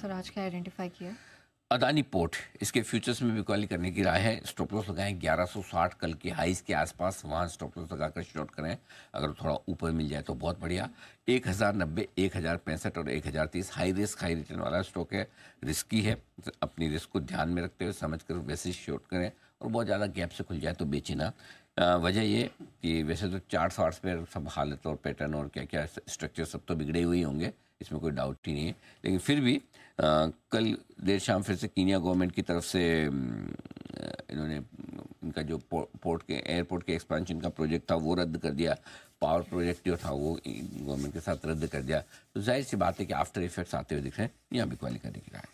sir आज क्या identify किया अदानी पोर्ट इसके फ्यूचर्स में भी क्वाली करने की राय है स्टॉप लॉस लगाएं 1160 कल के हाइस के आसपास वहाँ स्टॉप लॉस कर शॉर्ट करें अगर थोड़ा ऊपर मिल जाए तो बहुत बढ़िया एक हज़ार नब्बे एक हज़ार पैंसठ और एक हज़ार तीस हाई रिस्क हाई रिटर्न वाला स्टॉक है रिस्की है तो अपनी रिस्क को ध्यान में रखते हुए समझ कर वैसे शॉर्ट करें और बहुत ज़्यादा गैप से खुल जाए तो बेचना वजह ये कि वैसे तो चार सौ आठ पे सब हालत और पैटर्न और क्या क्या स्ट्रक्चर सब तो बिगड़े हुए होंगे इसमें कोई डाउट ही नहीं है लेकिन फिर भी आ, कल देर शाम फिर से कीनिया गवर्नमेंट की तरफ से इन्होंने इनका जो पोर्ट के एयरपोर्ट के एक्सपेंशन का प्रोजेक्ट था वो रद्द कर दिया पावर प्रोजेक्ट जो था वो गवर्नमेंट के साथ रद्द कर दिया तो जाहिर सी बात है कि आफ्टर इफेक्ट्स आते हुए दिख रहे हैं यहाँ भी क्वालिका दिख रहा है